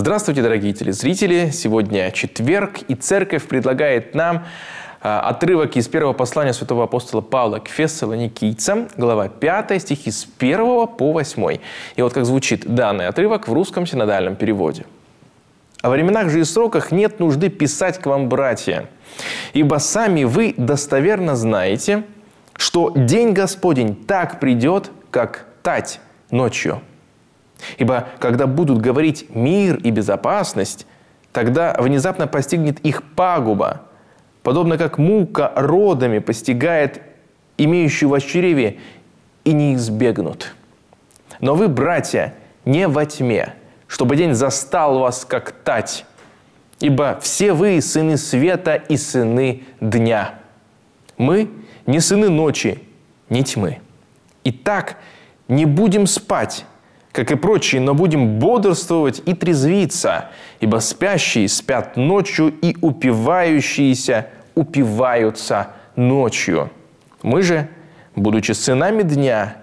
Здравствуйте, дорогие телезрители! Сегодня четверг, и церковь предлагает нам а, отрывок из первого послания святого апостола Павла к фессалоникийцам, глава 5, стихи с 1 по 8. И вот как звучит данный отрывок в русском синодальном переводе. «О временах же и сроках нет нужды писать к вам, братья, ибо сами вы достоверно знаете, что день Господень так придет, как тать ночью». Ибо когда будут говорить «мир» и «безопасность», тогда внезапно постигнет их пагуба, подобно как мука родами постигает имеющую в чреве, и не избегнут. Но вы, братья, не во тьме, чтобы день застал вас как тать, ибо все вы сыны света и сыны дня. Мы не сыны ночи, не тьмы. Итак, не будем спать, как и прочие, но будем бодрствовать и трезвиться, ибо спящие спят ночью и упивающиеся упиваются ночью. Мы же, будучи сынами дня,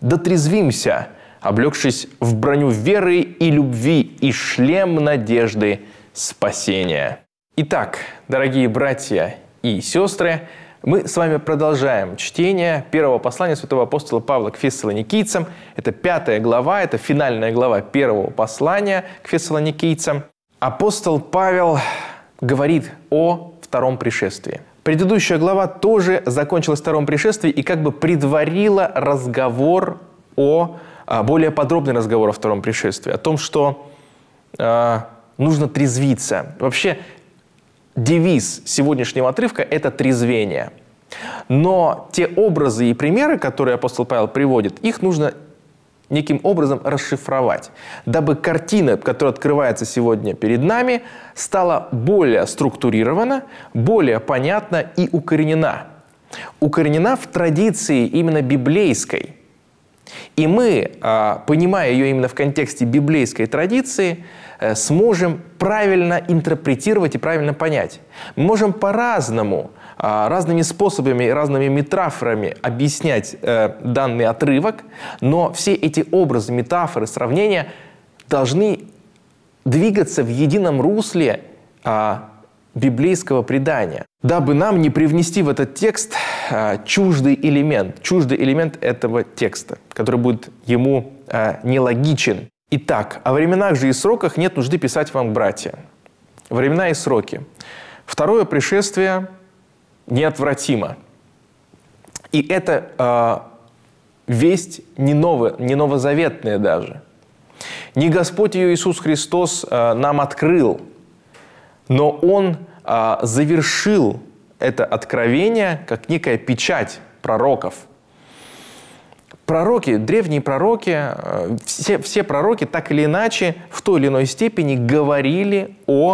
дотрезвимся, облегшись в броню веры и любви и шлем надежды спасения. Итак, дорогие братья и сестры, мы с вами продолжаем чтение первого послания святого апостола Павла к фессалоникийцам. Это пятая глава, это финальная глава первого послания к фессалоникийцам. Апостол Павел говорит о втором пришествии. Предыдущая глава тоже закончилась втором пришествии и как бы предварила разговор о, а, более подробный разговор о втором пришествии, о том, что э, нужно трезвиться. Вообще девиз сегодняшнего отрывка – это трезвение. Но те образы и примеры, которые апостол Павел приводит, их нужно неким образом расшифровать, дабы картина, которая открывается сегодня перед нами, стала более структурирована, более понятна и укоренена. Укоренена в традиции именно библейской – и мы, а, понимая ее именно в контексте библейской традиции, э, сможем правильно интерпретировать и правильно понять. Мы можем по-разному, а, разными способами, разными метафорами объяснять э, данный отрывок, но все эти образы, метафоры, сравнения должны двигаться в едином русле а, библейского предания, дабы нам не привнести в этот текст Э, чуждый элемент, чуждый элемент этого текста, который будет ему э, нелогичен. Итак, о временах же и сроках нет нужды писать вам, братья. Времена и сроки. Второе пришествие неотвратимо. И это э, весть не, ново, не новозаветная даже. Не Господь ее Иисус Христос э, нам открыл, но Он э, завершил это откровение как некая печать пророков. Пророки, древние пророки, э, все, все пророки так или иначе в той или иной степени говорили о,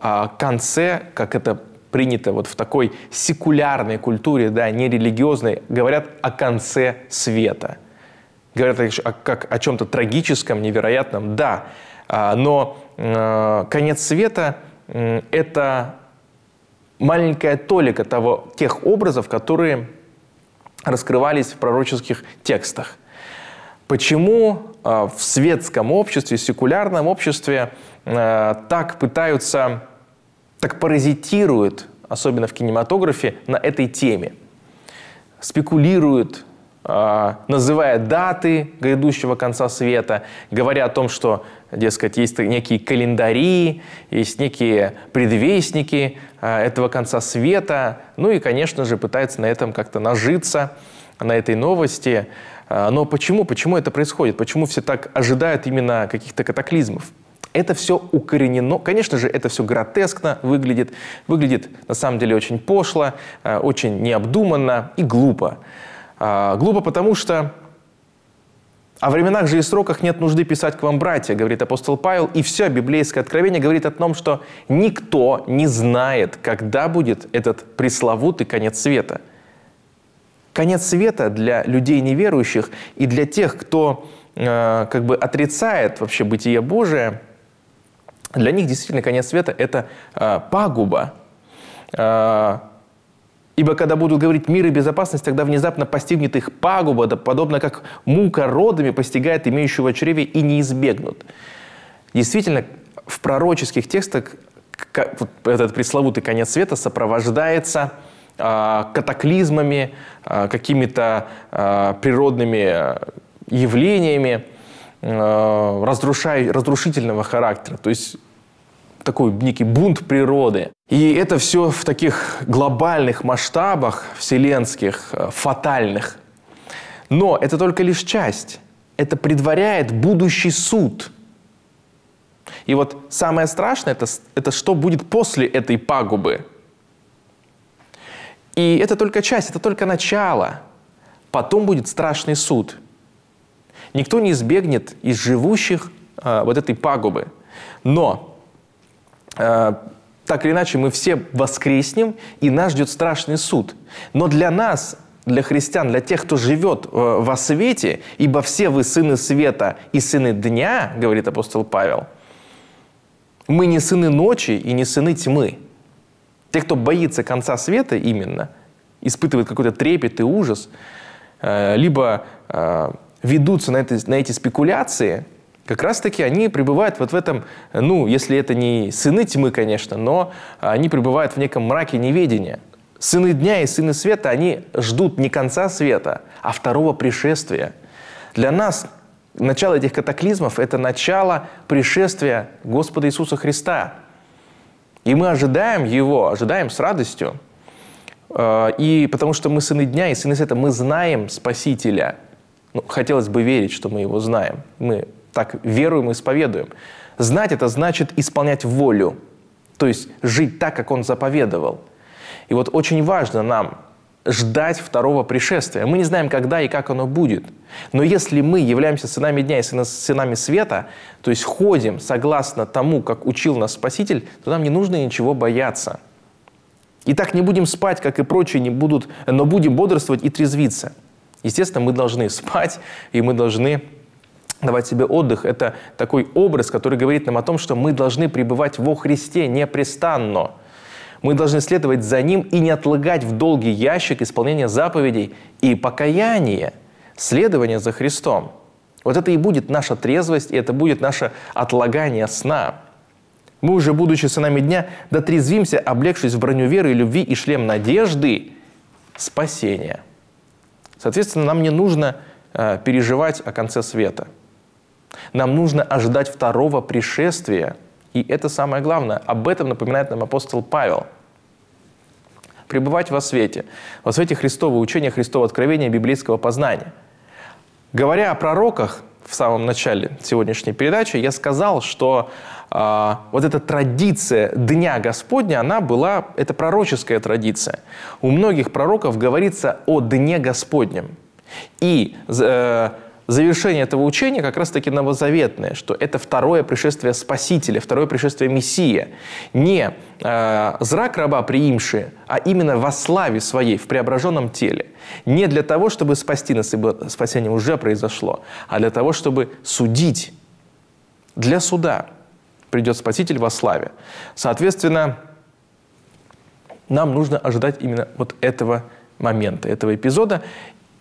о а, конце, как это принято вот в такой секулярной культуре, да, не религиозной, говорят о конце света. Говорят о, как о чем-то трагическом, невероятном, да. А, но э, конец света – это маленькая толика того, тех образов, которые раскрывались в пророческих текстах. Почему а, в светском обществе, в секулярном обществе а, так пытаются, так паразитируют, особенно в кинематографе, на этой теме? Спекулируют, а, называя даты грядущего конца света, говоря о том, что, дескать, есть некие календари, есть некие предвестники а, этого конца света, ну и, конечно же, пытается на этом как-то нажиться, на этой новости. А, но почему? Почему это происходит? Почему все так ожидают именно каких-то катаклизмов? Это все укоренено. Конечно же, это все гротескно выглядит. Выглядит, на самом деле, очень пошло, очень необдуманно и глупо. А, глупо потому, что о временах же и сроках нет нужды писать к вам, братья, говорит апостол Павел, и все библейское откровение говорит о том, что никто не знает, когда будет этот пресловутый конец света. Конец света для людей неверующих и для тех, кто э, как бы отрицает вообще бытие Божие, для них действительно конец света – это э, пагуба, э, Ибо когда будут говорить мир и безопасность, тогда внезапно постигнет их пагуба, подобно как мука родами постигает имеющего чреве и не избегнут. Действительно, в пророческих текстах этот пресловутый конец света сопровождается а, катаклизмами, а, какими-то а, природными явлениями разрушительного характера. То есть такой некий бунт природы. И это все в таких глобальных масштабах вселенских, э, фатальных. Но это только лишь часть. Это предваряет будущий суд. И вот самое страшное это, – это что будет после этой пагубы. И это только часть, это только начало. Потом будет страшный суд. Никто не избегнет из живущих э, вот этой пагубы. Но Э, так или иначе мы все воскреснем, и нас ждет страшный суд. Но для нас для христиан, для тех, кто живет э, во свете, ибо все вы сыны света и сыны дня, говорит апостол Павел, мы не сыны ночи и не сыны тьмы. Те, кто боится конца света именно, испытывает какой-то трепет и ужас, э, либо ведутся на, это, на эти спекуляции, как раз-таки они пребывают вот в этом, ну, если это не сыны тьмы, конечно, но они пребывают в неком мраке неведения. Сыны дня и сыны света, они ждут не конца света, а второго пришествия. Для нас начало этих катаклизмов – это начало пришествия Господа Иисуса Христа. И мы ожидаем Его, ожидаем с радостью. Э, и потому что мы сыны дня и сыны света, мы знаем Спасителя. Ну, хотелось бы верить, что мы его знаем. Мы так веруем и исповедуем. Знать – это значит исполнять волю, то есть жить так, как Он заповедовал. И вот очень важно нам ждать второго пришествия. Мы не знаем, когда и как оно будет. Но если мы являемся сынами дня и сынами света, то есть ходим согласно тому, как учил нас Спаситель, то нам не нужно ничего бояться. И так не будем спать, как и прочие не будут, но будем бодрствовать и трезвиться. Естественно, мы должны спать, и мы должны давать себе отдых – это такой образ, который говорит нам о том, что мы должны пребывать во Христе непрестанно. Мы должны следовать за Ним и не отлагать в долгий ящик исполнения заповедей и покаяние, следование за Христом. Вот это и будет наша трезвость, и это будет наше отлагание сна. Мы уже, будучи сынами дня, дотрезвимся, облегшись в броню веры и любви и шлем надежды спасения. Соответственно, нам не нужно э, переживать о конце света – нам нужно ожидать второго пришествия. И это самое главное. Об этом напоминает нам апостол Павел. Пребывать во свете. Во свете Христова учения, Христова откровения, библейского познания. Говоря о пророках в самом начале сегодняшней передачи, я сказал, что э, вот эта традиция Дня Господня, она была, это пророческая традиция. У многих пророков говорится о Дне Господнем. И э, завершение этого учения как раз-таки новозаветное, что это второе пришествие Спасителя, второе пришествие Мессии, Не э, зрак раба приимши, а именно во славе своей в преображенном теле. Не для того, чтобы спасти нас, ибо спасение уже произошло, а для того, чтобы судить. Для суда придет Спаситель во славе. Соответственно, нам нужно ожидать именно вот этого момента, этого эпизода.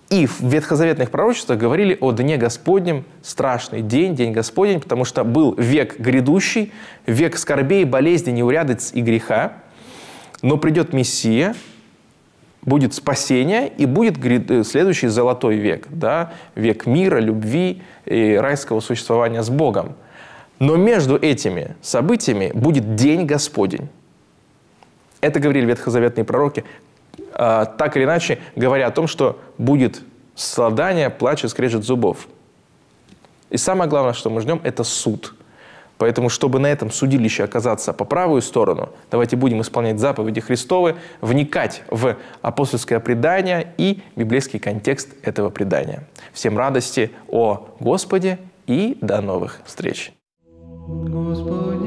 И в ветхозаветных пророчествах говорили о Дне Господнем, страшный день, День Господень, потому что был век грядущий, век скорбей, болезни, неурядиц и греха. Но придет Мессия, будет спасение и будет э, следующий золотой век, да, век мира, любви и райского существования с Богом. Но между этими событиями будет день Господень. Это говорили ветхозаветные пророки, а, так или иначе говоря о том, что будет страдание, плач и скрежет зубов. И самое главное, что мы ждем, это суд. Поэтому, чтобы на этом судилище оказаться по правую сторону, давайте будем исполнять заповеди Христовы, вникать в апостольское предание и библейский контекст этого предания. Всем радости о Господе и до новых встреч! Господь.